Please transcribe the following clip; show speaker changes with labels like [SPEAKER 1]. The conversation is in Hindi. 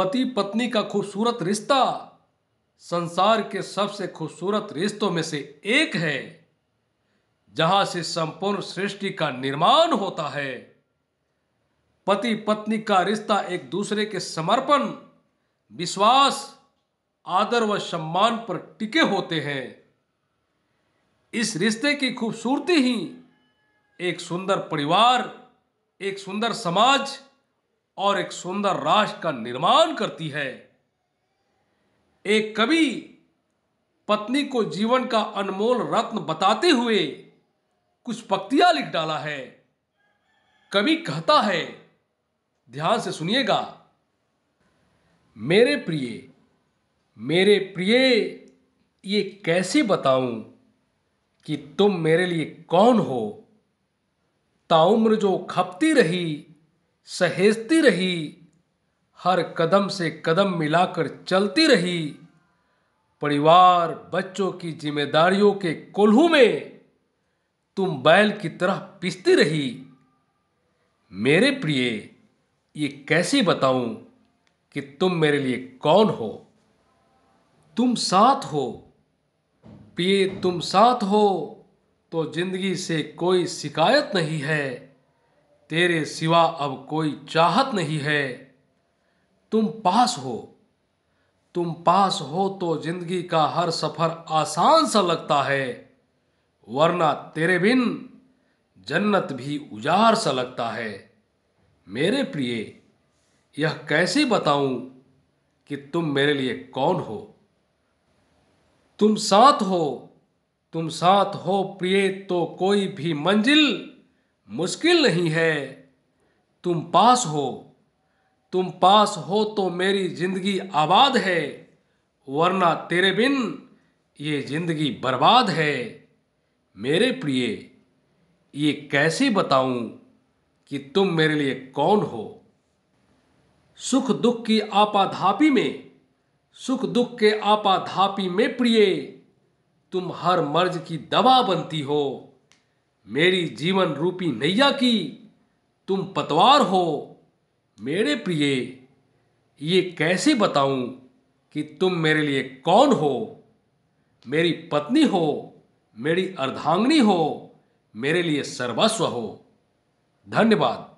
[SPEAKER 1] पति पत्नी का खूबसूरत रिश्ता संसार के सबसे खूबसूरत रिश्तों में से एक है जहां से संपूर्ण सृष्टि का निर्माण होता है पति पत्नी का रिश्ता एक दूसरे के समर्पण विश्वास आदर व सम्मान पर टिके होते हैं इस रिश्ते की खूबसूरती ही एक सुंदर परिवार एक सुंदर समाज और एक सुंदर राष्ट्र का निर्माण करती है एक कवि पत्नी को जीवन का अनमोल रत्न बताते हुए कुछ पक्तियां लिख डाला है कवि कहता है ध्यान से सुनिएगा मेरे प्रिय मेरे प्रिय ये कैसे बताऊं कि तुम मेरे लिए कौन हो ताउम्र जो खपती रही सहेजती रही हर कदम से कदम मिलाकर चलती रही परिवार बच्चों की जिम्मेदारियों के कोल्हू में तुम बैल की तरह पिसती रही मेरे प्रिय ये कैसे बताऊं कि तुम मेरे लिए कौन हो तुम साथ हो प्रिय तुम साथ हो तो जिंदगी से कोई शिकायत नहीं है तेरे सिवा अब कोई चाहत नहीं है तुम पास हो तुम पास हो तो जिंदगी का हर सफ़र आसान सा लगता है वरना तेरे बिन जन्नत भी उजाड़ सा लगता है मेरे प्रिय यह कैसे बताऊं कि तुम मेरे लिए कौन हो तुम साथ हो तुम साथ हो प्रिय तो कोई भी मंजिल मुश्किल नहीं है तुम पास हो तुम पास हो तो मेरी जिंदगी आबाद है वरना तेरे बिन ये जिंदगी बर्बाद है मेरे प्रिय ये कैसे बताऊं कि तुम मेरे लिए कौन हो सुख दुख की आपाधापी में सुख दुख के आपाधापी में प्रिय तुम हर मर्ज की दवा बनती हो मेरी जीवन रूपी नैया की तुम पतवार हो मेरे प्रिय ये कैसे बताऊं कि तुम मेरे लिए कौन हो मेरी पत्नी हो मेरी अर्धांगिनी हो मेरे लिए सर्वस्व हो धन्यवाद